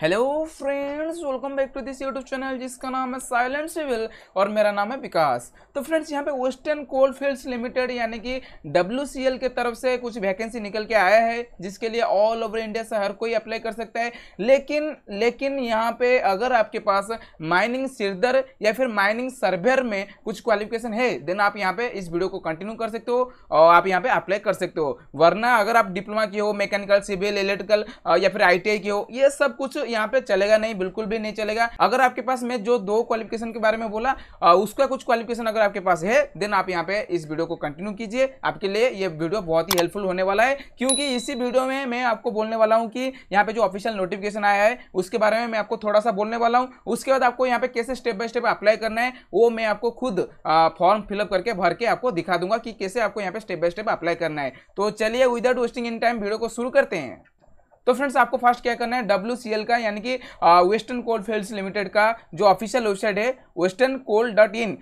Hello friends welcome back to this YouTube channel जिसका नाम है साइलेंट सिविल और मेरा नाम है विकास तो फ्रेंड्स यहाँ पे वेस्टर्न कोल फील्ड्स लिमिटेड यानी कि डब्ल्यू के तरफ से कुछ वैकेंसी निकल के आया है जिसके लिए ऑल ओवर इंडिया से हर कोई अप्लाई कर सकता है लेकिन लेकिन यहाँ पे अगर आपके पास माइनिंग सिरदर या फिर माइनिंग सर्वेयर में कुछ क्वालिफिकेशन है देन आप यहाँ पे इस वीडियो को कंटिन्यू कर सकते हो और आप यहाँ पे अप्लाई कर सकते हो वरना अगर आप डिप्लोमा की हो मैकेनिकल सिविल इलेक्ट्रिकल या फिर आई की हो ये सब कुछ यहाँ पे चलेगा नहीं बिल्कुल भी नहीं चलेगा अगर आपके पास मैं जो दो क्वालिफिकेशन के बारे में बोला उसका कुछ क्वालिफिकेशन अगर आपके पास है देन आप यहाँ पे इस वीडियो को कंटिन्यू कीजिए आपके लिए ये वीडियो बहुत ही हेल्पफुल होने वाला है क्योंकि इसी वीडियो में मैं आपको बोलने वाला हूँ कि यहाँ पे जो ऑफिशियल नोटिफिकेशन आया है उसके बारे में मैं आपको थोड़ा सा बोलने वाला हूँ उसके बाद आपको यहाँ पे कैसे स्टेप बाय स्टेप अप्लाई करना है वो मैं आपको खुद फॉर्म फिलअप करके भर के आपको दिखा दूंगा कि कैसे आपको यहाँ पे स्टेप बाय स्टेप अप्लाई करना है तो चलिए without wasting in time video को शुरू करते हैं तो फ्रेंड्स आपको फर्स्ट क्या करना है डब्ल्यू का यानी कि वेस्टर्न कोल्ड फील्ड्स लिमिटेड का जो ऑफिशियल वेबसाइट है वेस्टर्न कोल्ड डॉट इन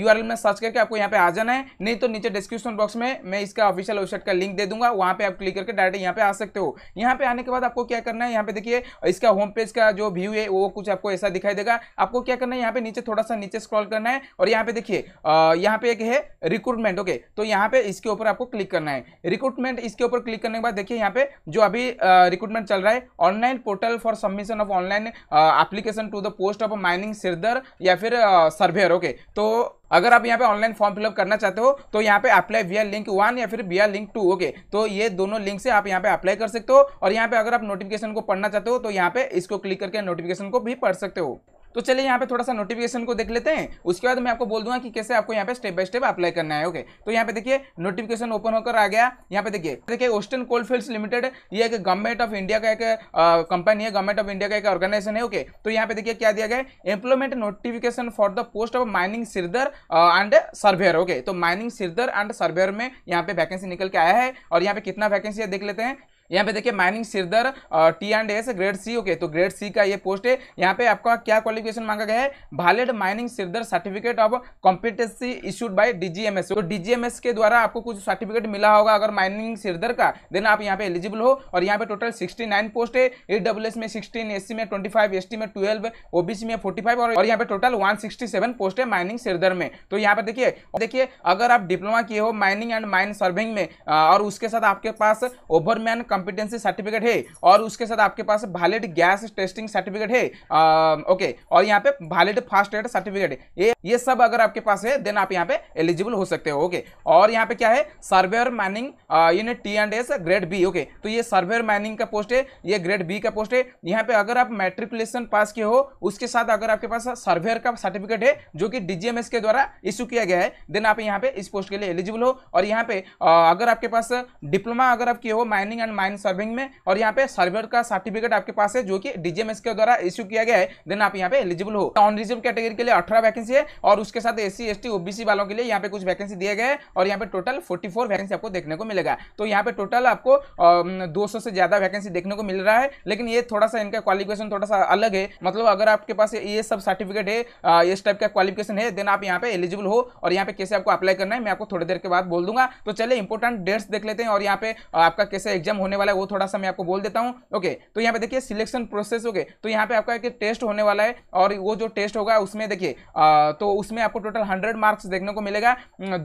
यू में सर्च करके आपको यहाँ पे आ जाना है नहीं तो नीचे डिस्क्रिप्शन बॉक्स में मैं इसका ऑफिशियल वेबसाइट का लिंक दे दूंगा वहाँ पे आप क्लिक करके डायरेक्ट यहाँ पे आ सकते हो यहाँ पे आने के बाद आपको क्या करना है यहाँ पे देखिए इसका होम पेज का जो व्यू है वो कुछ आपको ऐसा दिखाई देगा आपको क्या करना है यहाँ पे नीचे थोड़ा सा नीचे स्क्रॉल करना है और यहाँ पे देखिए यहाँ पे एक है रिक्रूटमेंट ओके तो यहाँ पे इसके ऊपर आपको क्लिक करना है रिक्रूटमेंट इसके ऊपर क्लिक करने के बाद देखिए यहाँ पे जो अभी रिक्रूटमेंट चल रहा है online portal for submission of online application to the post of mining sirdar या फिर सर्वेयर uh, ओके तो अगर आप यहाँ पे ऑनलाइन फॉर्म फिलअप करना चाहते हो तो यहाँ पे अप्लाई वी लिंक वन या फिर बी लिंक टू ओके तो ये दोनों लिंक से आप यहाँ पे अप्लाई कर सकते हो और यहाँ पे अगर आप नोटिफिकेशन को पढ़ना चाहते हो तो यहाँ पे इसको क्लिक करके नोटिफिकेशन को भी पढ़ सकते हो तो चलिए यहाँ पे थोड़ा सा नोटिफिकेशन को देख लेते हैं उसके बाद मैं आपको बोल दूंगा कि कैसे आपको यहाँ पे स्टेप बाय स्टेप अप्लाई करना है ओके तो यहाँ पे देखिए नोटिफिकेशन ओपन होकर आ गया यहाँ पे देखिए देखिए वेस्टर्न कोल्ड फील्ड लिमिटेड ये एक गवर्नमेंट ऑफ इंडिया का एक कंपनी है गवर्नमेंट ऑफ इंडिया का एक ऑर्गेनाइजेशन है ओके तो यहाँ पे देखिए क्या दिया गया employment notification for the post of mining sirdar and surveyor okay तो माइनिंग सिरदर एंड सर्वेयर में यहाँ पे वैकेंसी निकल के आया है और यहाँ पे कितना वैकेंसी है देख लेते हैं यहाँ पे देखिए mining sirdar T and S grade C okay तो ग्रेड सी का ये पोस्ट है यहाँ पे आपका क्या क्वालिफिकेशन मांगा गया है valid mining sirdar certificate of competency issued by DGMS तो डीजीएमएस के द्वारा आपको कुछ सर्टिफिकेट मिला होगा अगर माइनिंग सिरदर का देन आप यहाँ पे एलिजिबल हो और यहाँ पे टोटल सिक्सटी पोस्ट है एस में सिक्सटीन सी में ट्वेंटी फाइव टी में ट्वेल्व ओबीसी में फोर्टी फाइव और यहाँ पे total one sixty seven post है माइनिंग सिरदर में तो यहाँ पे देखिए देखिए अगर आप डिप्लोमा किए हो माइनिंग एंड माइन सर्विंग में और उसके साथ आपके पास ओवरमैन कॉम्पिटेंसी सर्टिफिकेट है और उसके साथ आपके पास वैलिड गैस टेस्टिंग सर्टिफिकेट है आ, ओके और यहाँ पे वैलिड फास्ट एड सर्टिफिकेट है ये ये सब अगर आपके पास है देन आप यहाँ पे एलिजिबल हो सकते हो ओके और यहाँ पे क्या है surveyor mining in T and S grade B okay तो ये सर्वेयर माइनिंग का पोस्ट है ये ग्रेड बी का पोस्ट है यहाँ पे अगर आप मेट्रिकुलेशन पास किए हो उसके साथ अगर आपके पास सर्वेयर का सर्टिफिकेट है जो कि डीजीएमएस के द्वारा इश्यू किया गया है देन आप यहाँ पे इस पोस्ट के लिए एलिजिबल हो और यहाँ पे अगर आपके पास डिप्लोमा अगर आप किए हो माइनिंग एंड फाइन सर्विंग में और यहाँ पे सर्वर का सर्टिफिकेट आपके पास है जो कि डीजीएमएस के द्वारा इश्यू किया गया है देन आप यहाँ पे एलिजिबल हो नॉन रिजर्व कैटेगरी के लिए अठारह वैकेंसी है और उसके साथ एस सी ओबीसी वालों के लिए यहाँ पे कुछ वैकेंसी दिए गए हैं और यहाँ पे टोटल फोर्टी वैकेंसी आपको देखने को मिलेगा तो यहाँ पे टोटल आपको दो से ज्यादा वैकेंसी देखने को मिल रहा है लेकिन ये थोड़ा सा इनका क्वालिफिकेशन थोड़ा सा अलग है मतलब अगर आपके पास ये सब सर्टिफिकेट है इस टाइप का क्वालिफिकेशन है देन आप यहाँ पे एलिजिबल हो और यहाँ पे कैसे आपको अप्लाई करना है मैं आपको थोड़ी देर के बाद बोल दूंगा तो चले इंपोर्टेंट डेट्स देख लेते हैं और यहाँ पे आपका कैसे एग्जाम होने होने वाला है वो थोड़ा सा मैं आपको बोल देता हूँ ओके तो यहाँ पे देखिए सिलेक्शन प्रोसेस ओके तो यहाँ पे आपका एक टेस्ट होने वाला है और वो जो टेस्ट होगा उसमें देखिए तो उसमें आपको टोटल हंड्रेड मार्क्स देखने को मिलेगा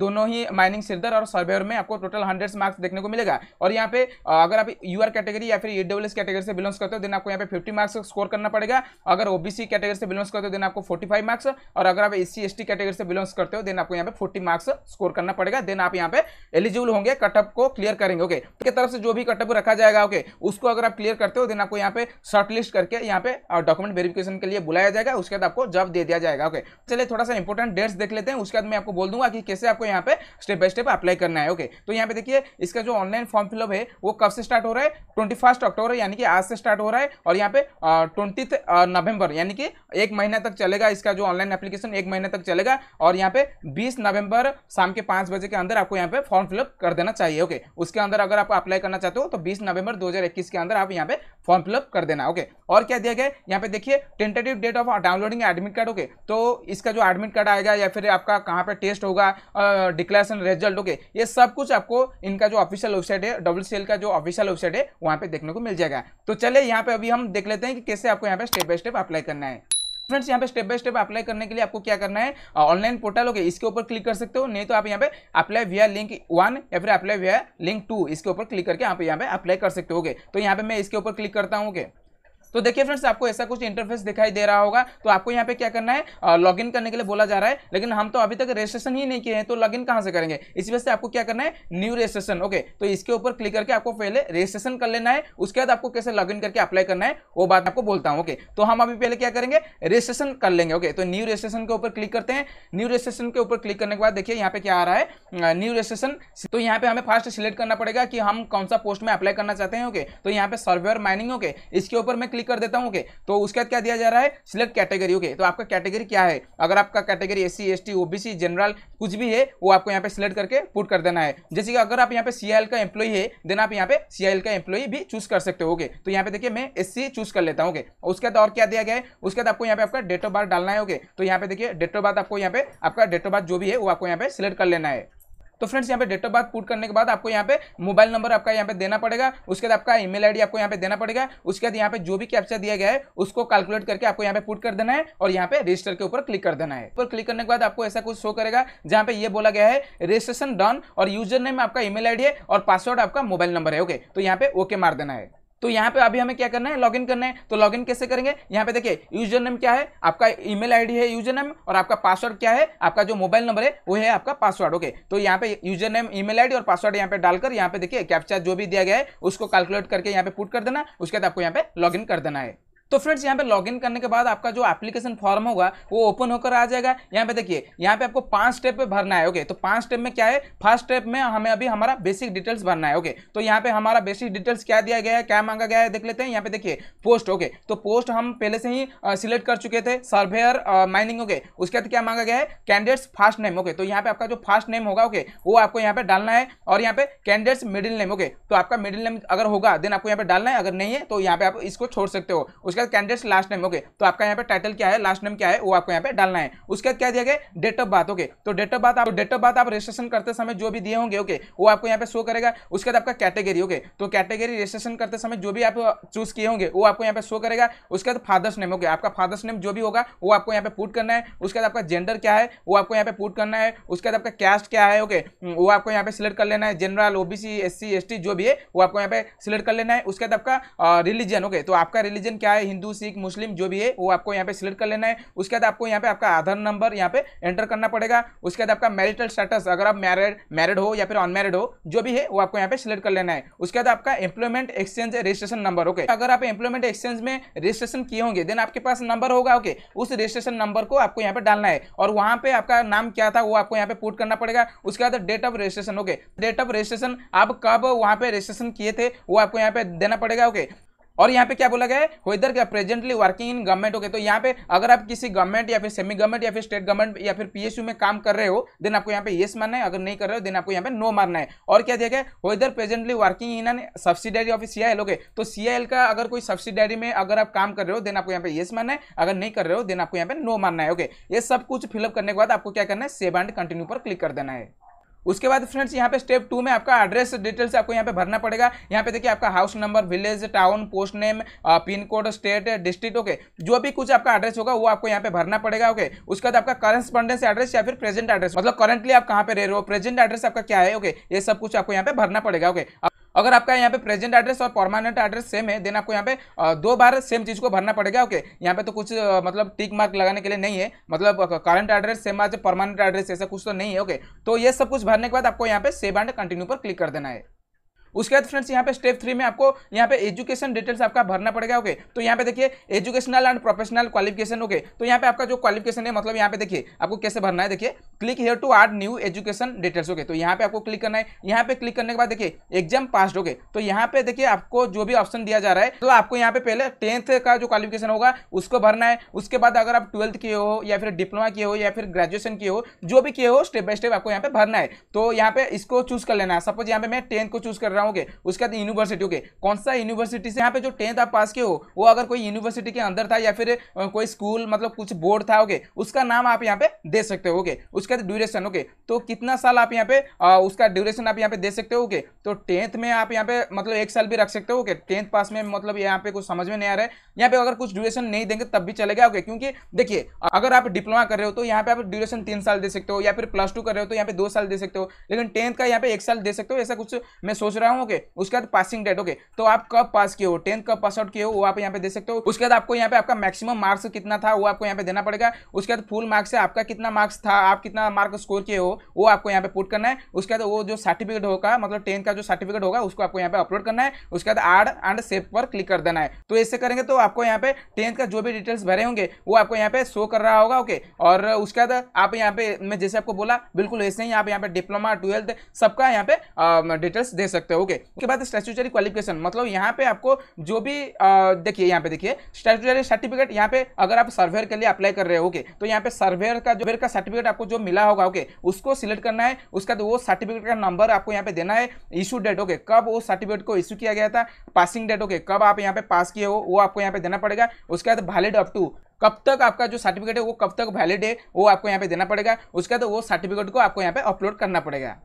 दोनों ही माइनिंग सेल्डर और सर्वेयर में आपको टोटल हंड्रेड मार्क्स देखने को मिलेगा और यहाँ पे अगर आप यू कैटेगरी या फिर ई कैटेगरी से बिलोंग करते हो देन आपको यहाँ पे फिफ्टी मार्क्स स्कोर करना पड़ेगा अगर ओ कैटेगरी से बिलोंग करते हो देन आपको फोर्टी मार्क्स और अगर आप एस सी कैटेगरी से बिलोंग करते हो देन आपको यहाँ पे फोर्टी मार्क्स स्कोर करना पड़ेगा देन आप यहाँ पे एलिजिबल होंगे कटअप को क्लियर करेंगे ओके तो तरफ से जो भी कटअप रखा जाएगा ओके उसको अगर आप क्लियर करते हो देन आपको यहाँ पे शॉर्टलिस्ट करके यहाँ पे डॉक्यूमेंट uh, वेरिफिकेशन के लिए बुलाया जाएगा उसके बाद आपको जॉब दे दिया जाएगा ओके चलिए थोड़ा सा इंपॉर्टेंट डेट्स देख लेते हैं उसके बाद मैं आपको बोल दूंगा कि कैसे आपको यहाँ पे स्टेप बाय स्टेप अप्लाई करना है ओके तो यहाँ पे देखिए इसका जो ऑनलाइन फॉर्म फिलअप है वो कब से स्टार्ट हो रहा है ट्वेंटी अक्टूबर यानी कि आज से स्टार्ट हो रहा है और यहाँ पे ट्वेंटी uh, नवंबर uh, यानी कि एक महीना तक चलेगा इसका जो ऑनलाइन एप्लीकेशन एक महीने तक चलेगा और यहाँ पे बीस नवंबर शाम के पांच बजे के अंदर आपको यहाँ पे फॉर्म फिलअप कर देना चाहिए ओके उसके अंदर अगर आप अप्लाई करना चाहते हो तो बीस नवंबर 2021 के अंदर आप यहाँ पे फॉर्म फिलअप कर देना ओके और क्या दिया गया यहाँ पे देखिए tentative date of downloading admit card okay तो इसका जो एडमिट कार्ड आएगा या फिर आपका कहाँ पे टेस्ट होगा डिक्लेरेशन रिजल्ट ओके ये सब कुछ आपको इनका जो ऑफिशियल वेबसाइट है डब्ल्यू का जो ऑफिशियल वेबसाइट है वहाँ पे देखने को मिल जाएगा तो चले यहाँ पे अभी हम देख लेते हैं कि कैसे आपको यहाँ पे स्टेप बाय स्टेप अप्लाई करना है फ्रेंड्स यहाँ पे स्टेप बाय स्टेप अप्लाई करने के लिए आपको क्या करना है ऑनलाइन पोर्टल हो गया इसके ऊपर क्लिक कर सकते हो नहीं तो आप यहाँ पे अप्लाई वी लिंक वन या फिर अप्लाई वी लिंक टू इसके ऊपर क्लिक करके आप यहाँ पे अप्लाई कर सकते हो गए तो यहाँ पे मैं इसके ऊपर क्लिक करता हूँ ओके तो देखिए फ्रेंड्स आपको ऐसा कुछ इंटरफेस दिखाई दे रहा होगा तो आपको यहाँ पे क्या करना है लॉग इन करने के लिए बोला जा रहा है लेकिन हम तो अभी तक रजिस्ट्रेशन ही नहीं किए हैं तो लॉग इन कहाँ से करेंगे इसी वजह से आपको क्या करना है न्यू रजिस्ट्रेशन ओके तो इसके ऊपर क्लिक करके आपको पहले रजिस्ट्रेशन कर लेना है उसके बाद आपको कैसे लॉग करके अप्लाई करना है वो बात आपको बोलता हूँ ओके तो हम अभी पहले क्या करेंगे रजिस्ट्रेशन कर लेंगे ओके तो न्यू रजिस्ट्रेशन के ऊपर क्लिक करते हैं न्यू रजिस्ट्रेशन के ऊपर क्लिक करने के बाद देखिए यहाँ पे क्या आ रहा है न्यू रजिस्ट्रेशन तो यहाँ पे हमें फर्स्ट सिलेक्ट करना पड़ेगा कि हम कौन सा पोस्ट में अप्लाई करना चाहते हैं ओके तो यहाँ पे सर्वेयर माइनिंग ओके इसके ऊपर मैं क्लिक कर देता हूँ ओके okay. तो उसके बाद क्या दिया जा रहा है सिलेक्ट कैटेगरी ओके तो आपका कैटेगरी क्या है अगर आपका category S C OBC general कुछ भी है वो आपको यहाँ पे सिलेक्ट करके पुट कर देना है जैसे कि अगर आप यहाँ पे सीआईएल का एम्प्लॉई है देन आप यहाँ पे सीआईएल का एम्प्लॉई भी चूज कर सकते हो ओके तो यहाँ पे देखिए मैं एस चूज कर लेता हूँ ओके उसके बाद और क्या दिया गया है उसके बाद आपको यहाँ पे आपका डेट ऑफ बर्थ डालना है ओके तो यहाँ पे देखिए डेट ऑफ बर्थ आपको यहाँ पे आपका डेट ऑफ बर्थ जो भी है वो आपको यहाँ पे सिलेक्ट कर लेना है तो फ्रेंड्स यहाँ पे डेट ऑफ बर्थ पुट करने के बाद आपको यहाँ पे मोबाइल नंबर आपका यहाँ पे देना पड़ेगा उसके बाद आपका ईमेल आईडी आपको यहाँ पे देना पड़ेगा उसके बाद यहाँ पे जो भी कैप्चा दिया गया है उसको कैलकुलेट करके आपको यहाँ पे पुट कर देना है और यहाँ पे रजिस्टर के ऊपर क्लिक कर देना है ऊपर क्लिक करने के बाद आपको ऐसा कुछ शो करेगा जहाँ पे ये बोला गया है रजिस्ट्रेशन डन और यूजर नेम आपका ईमेल आईडी है और पासवर्ड आपका मोबाइल नंबर है ओके तो यहाँ पे ओके मार देना है तो यहाँ पे अभी हमें क्या करना है लॉगिन करना है तो लॉगिन कैसे करेंगे यहाँ पे देखिए यूजर नेम क्या है आपका ईमेल आईडी है यूजर नेम और आपका पासवर्ड क्या है आपका जो मोबाइल नंबर है वो है आपका पासवर्ड ओके तो यहाँ पे यूजर नेम ईमेल आईडी और पासवर्ड यहाँ पे डालकर यहाँ पे देखिए कैप्चा जो भी दिया गया है उसको कैलकुलेट करके यहाँ पे पुट कर देना उसके बाद आपको यहाँ पे लॉग कर देना है तो फ्रेंड्स यहाँ पे लॉगिन करने के बाद आपका जो एप्लीकेशन फॉर्म होगा वो ओपन होकर आ जाएगा यहाँ पे देखिए यहाँ पे आपको पांच स्टेप पे भरना है ओके तो पांच स्टेप में क्या है फर्स्ट स्टेप में हमें अभी हमारा बेसिक डिटेल्स भरना है ओके तो यहाँ पे हमारा बेसिक डिटेल्स क्या दिया गया है क्या मांगा गया है देख लेते हैं यहाँ पे देखिए पोस्ट ओके तो पोस्ट हम पहले से ही सिलेक्ट कर चुके थे सर्वेयर माइनिंग ओके उसके बाद क्या मांगा गया है कैंडिडेट्स फर्स्ट नेम ओके तो यहाँ पे आपका जो फर्स्ट नेम होगा ओके वो आपको यहाँ पे डालना है और यहाँ पे कैंडिडेट्स मिडिल नेम ओके तो आपका मिडिल नेम अगर होगा देन आपको यहाँ पे डालना है अगर नहीं है तो यहाँ पे आप इसको छोड़ सकते हो उसके उसके बाद कैंडिडेट्स लास्ट नेम ओके तो आपका यहाँ पे टाइटल क्या है लास्ट नेम क्या है वो आपको यहाँ पे डालना है उसके बाद क्या दिया गया डेट ऑफ बात ओके तो डेट ऑफ बात आप डेट ऑफ बात आप रजिस्ट्रेशन करते समय जो भी दिए होंगे ओके वो आपको यहाँ पे शो करेगा उसके बाद आपका कैटेगरी ओके तो कैटेगरी रजिस्ट्रेशन करते समय जो भी आप चूज किए होंगे वो आपको यहाँ पे शो करेगा उसके बाद फादर्स नेम ओके आपका फादर्स नेम जो भी होगा वो आपको यहाँ पे पुट करना है उसके बाद आपका जेंडर क्या है वो आपको यहाँ पे पुट करना है उसके बाद आपका कैस्ट क्या है ओके वो आपको यहाँ पे सिलेक्ट कर लेना है जनरल ओबीसी एससी एसटी जो भी है वो आपको यहाँ पे सिलेक्ट कर लेना है उसके बाद आपका रिलीजन ओके तो आपका रिलीजन क्या है हिंदू सिख मुस्लिम जो भी है वो आपको यहाँ पे सिलेक्ट कर लेना है उसके बाद आपको यहाँ पे आपका आधार नंबर यहाँ पे एंटर करना पड़ेगा उसके बाद आपका मैरिटल स्टेटस अगर आप मैरिड मैरिड हो या फिर अनमेरिड हो जो भी है वो आपको यहाँ पे सिलेक्ट कर लेना है उसके बाद आपका employment exchange registration number okay अगर आप एम्प्लॉयमेंट एक्सचेंज में रजिस्ट्रेशन किए होंगे देन आपके पास नंबर होगा ओके उस रजिस्ट्रेशन नंबर को आपको यहाँ पे डालना है और वहाँ पे आपका नाम क्या था वो आपको यहाँ पे पुट करना पड़ेगा उसके बाद date of registration okay date of registration आप कब वहाँ पे रजिस्ट्रेशन किए थे वो आपको यहाँ पे देना पड़ेगा ओके और यहाँ पे क्या बोला गया है वेदर क्या presently working in government okay तो यहाँ पे अगर आप किसी गवर्नमेंट या फिर सेमी गवर्नमेंट या फिर स्टेट गवर्नमेंट या फिर पीएसयू में काम कर रहे हो देन आपको यहाँ पे येस मानना है अगर नहीं कर रहे हो देन आपको यहाँ पे नो मानना है और क्या देखा whether presently working in an office of C okay तो सी का अगर कोई सब्सिडारी में अगर आप काम कर रहे हो देन आपको यहाँ पे येस मानना है अगर नहीं कर रहे हो देन आपको यहाँ पे नो मानना है ओके ये सब कुछ फिलअप करने के बाद आपको क्या करना है सेव एंड कंटिन्यू पर क्लिक कर देना है उसके बाद फ्रेंड्स यहाँ पे स्टेप टू में आपका एड्रेस डिटेल्स आपको यहाँ पे भरना पड़ेगा यहाँ पे देखिए आपका house number village town post name pin code state district okay जो भी कुछ आपका एड्रेस होगा वो आपको यहाँ पे भरना पड़ेगा ओके उसके बाद आपका करस्पॉन्डेंस एड्रेस या फिर प्रेजेंट एड्रेस मतलब करंटली आप कहाँ पे रह रहे हो प्रेजेंट एड्रेस आपका क्या है ओके ये सब कुछ आपको यहाँ पे भरना पड़ेगा ओके अगर आपका यहाँ पे प्रेजेंट एड्रेस और परमानेंट एड्रेस सेम है देन आपको यहाँ पे दो बार सेम चीज़ को भरना पड़ेगा ओके यहाँ पे तो कुछ मतलब टिक मार्क लगाने के लिए नहीं है मतलब करंट एड्रेस सेम आज परमानेंट एड्रेस ऐसा कुछ तो नहीं है ओके तो ये सब कुछ भरने के बाद आपको यहाँ पे सेव एंड कंटिन्यू पर क्लिक कर देना है उसके बाद फ्रेंड्स यहाँ पे स्टेप थ्री में आपको यहाँ पे एजुकेशन डिटेल्स आपका भरना पड़ेगा ओके तो यहाँ पे देखिए educational and professional qualification okay तो यहाँ पे आपका जो क्वालिफिकेशन है मतलब यहाँ पे देखिए आपको कैसे भरना है देखिए click here to add new education details okay तो यहाँ पे आपको क्लिक करना है यहाँ पे क्लिक करने के बाद देखिए एग्जाम पास ओके तो यहाँ पे देखिए आपको जो भी ऑप्शन दिया जा रहा है तो आपको यहाँ पे पहले टेंथ का जो क्वालिफिकेशन होगा उसको भरना है उसके बाद अगर आप ट्वेल्थ किए हो या फिर डिप्लोमा किए हो या फिर ग्रेजुएशन किए हो जो भी किए हो स्टेप बाय स्टेप आपको यहाँ पे भरना है तो यहाँ पे इसको चूज कर लेना है सपोज यहाँ पे मैं टेंथ को चूज कर रहा रहा हूँ ओके उसके बाद यूनिवर्सिटी ओके कौन सा यूनिवर्सिटी से यहाँ पे जो टेंथ आप पास किए हो वो अगर कोई यूनिवर्सिटी के अंदर था या फिर कोई स्कूल मतलब कुछ बोर्ड था ओके उसका नाम आप यहाँ पे दे सकते हो ओके उसके बाद ड्यूरेशन ओके तो कितना साल आप यहाँ पे उसका ड्यूरेशन आप यहाँ पे दे सकते हो ओके तो टेंथ में आप यहाँ पे मतलब एक साल भी रख सकते हो ओके टेंथ पास में मतलब यहाँ पे कुछ समझ में नहीं आ रहा है यहाँ पे अगर कुछ ड्यूरेशन नहीं देंगे तब भी चलेगा ओके क्योंकि देखिए अगर आप डिप्लोमा कर रहे हो तो यहाँ पे आप ड्यूरेशन तीन साल दे सकते हो या फिर प्लस टू कर रहे हो तो यहाँ पे दो साल दे सकते हो लेकिन टेंथ का यहाँ पे एक साल दे सकते हो ऐसा कुछ मैं सोच रहा हूँ रहा हूँ ओके उसके बाद पासिंग डेट ओके तो आप कब पास किए हो टेंथ कब पास आउट किए हो वो आप यहाँ पे दे सकते हो उसके बाद आपको यहाँ पे आपका मैक्सिमम मार्क्स कितना था वो आपको यहाँ पे देना पड़ेगा उसके बाद फुल मार्क्स है आपका कितना मार्क्स था आप कितना मार्क स्कोर किए हो वो आपको यहाँ पे पुट करना है उसके बाद वो जो सर्टिफिकेट होगा मतलब टेंथ का जो सर्टिफिकेट होगा उसको आपको यहाँ पे अपलोड करना है उसके बाद आड एंड सेव पर क्लिक कर देना है तो ऐसे करेंगे तो आपको यहाँ पे टेंथ का जो भी डिटेल्स भरे होंगे वो आपको यहाँ पे शो कर रहा होगा ओके और उसके बाद आप यहाँ पे मैं जैसे आपको बोला बिल्कुल ऐसे ही आप यहाँ पे डिप्लोमा ट्वेल्थ सबका यहाँ पे डिटेल्स दे सकते हो ओके उसके बाद स्टेचुटरी क्वालिफिकेशन मतलब यहाँ पे आपको जो भी देखिए यहाँ पे देखिए स्टेचुटरी सर्टिफिकेट यहाँ पे अगर आप सर्वेयर के लिए अप्लाई कर रहे हो ओके तो यहाँ पे सर्वेयर का जो का सर्टिफिकेट आपको जो मिला होगा ओके उसको सिलेक्ट करना है उसका तो वो सर्टिफिकेट का नंबर आपको यहाँ पे देना है इशू डेट ओके कब वो सर्टिफिकेट को इशू किया गया था पासिंग डेट ओके कब आप यहाँ पे पास किए हो वो आपको यहाँ पे देना पड़ेगा उसके बाद वैलिड अप टू कब तक आपका जो सर्टिफिकेट है वो कब तक वैलिड है वो आपको यहाँ पे देना पड़ेगा उसके बाद वो सर्टिफिकेट को आपको यहाँ पे अपलोड करना पड़ेगा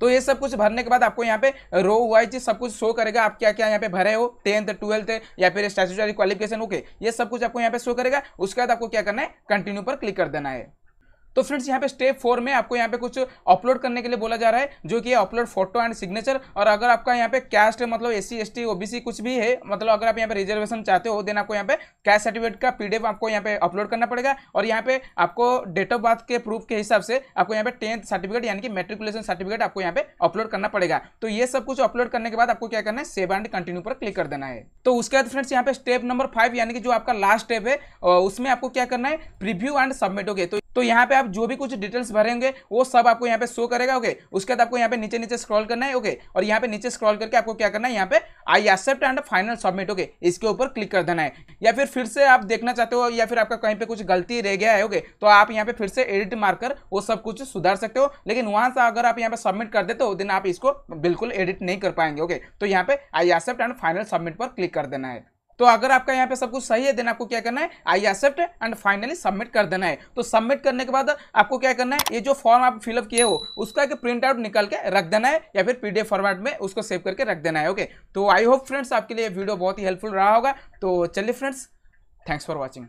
तो ये सब कुछ भरने के बाद आपको यहाँ पे रो वाइज सब कुछ शो करेगा आप क्या क्या यहाँ पे भरे हो टेंथ ट्वेल्थ या फिर स्टेचुटरी क्वालिफिकेशन ओके ये सब कुछ आपको यहाँ पे शो करेगा उसके बाद आपको क्या करना है कंटिन्यू पर क्लिक कर देना है तो फ्रेंड्स यहाँ पे स्टेप फोर में आपको यहाँ पे कुछ अपलोड करने के लिए बोला जा रहा है जो कि अपलोड फोटो एंड सिग्नेचर और अगर आपका यहाँ पे कैस्ट मतलब S C S T OBC कुछ भी है मतलब अगर आप यहाँ पे रिजर्वेशन चाहते हो देन आपको यहाँ पे कैस्ट सर्टिफिकेट का पीडीएफ आपको यहाँ पे अपलोड करना पड़ेगा और यहाँ पे आपको डेट ऑफ बर्थ के प्रूफ के हिसाब से आपको यहाँ पे टेंथ सर्टिफिकेट यानी कि मेट्रिकुलेशन सर्टिफिकेट आपको यहाँ पे अपलोड करना पड़ेगा तो ये सब कुछ अपलोड करने के बाद आपको क्या करना है सेव एंड कंटिन्यू पर क्लिक कर देना है तो उसके बाद फ्रेंड्स यहाँ पे स्टेप नंबर फाइव यानी कि जो आपका लास्ट स्टेप है उसमें आपको क्या करना है प्रिव्यू एंड सबमिट हो गए तो तो यहाँ पे आप जो भी कुछ डिटेल्स भरेंगे वो सब आपको यहाँ पे शो करेगा ओके उसके बाद आपको यहाँ पे नीचे नीचे स्क्रॉल करना है ओके और यहाँ पे नीचे स्क्रॉल करके आपको क्या करना है यहाँ पे I accept and final submit okay इसके ऊपर क्लिक कर देना है या फिर फिर से आप देखना चाहते हो या फिर आपका कहीं पर कुछ गलती रह गया है ओके तो आप यहाँ पे फिर से एडिट मारकर वो सब कुछ सुधार सकते हो लेकिन वहां से अगर आप यहाँ पे सबमिट कर देते हो दिन आप इसको बिल्कुल एडिट नहीं कर पाएंगे ओके तो यहाँ पे I accept and final submit पर क्लिक कर देना है तो अगर आपका यहाँ पे सब कुछ सही है देन आपको क्या करना है I accept and finally submit कर देना है तो सबमिट करने के बाद आपको क्या करना है ये जो फॉर्म आप फिलअप किए हो उसका एक प्रिंट आउट निकाल के रख देना है या फिर पीडीएफ फॉर्मेट में उसको सेव करके रख देना है ओके तो आई होप फ्रेंड्स आपके लिए वीडियो बहुत ही हेल्पफुल रहा होगा तो चलिए फ्रेंड्स थैंक्स फॉर वॉचिंग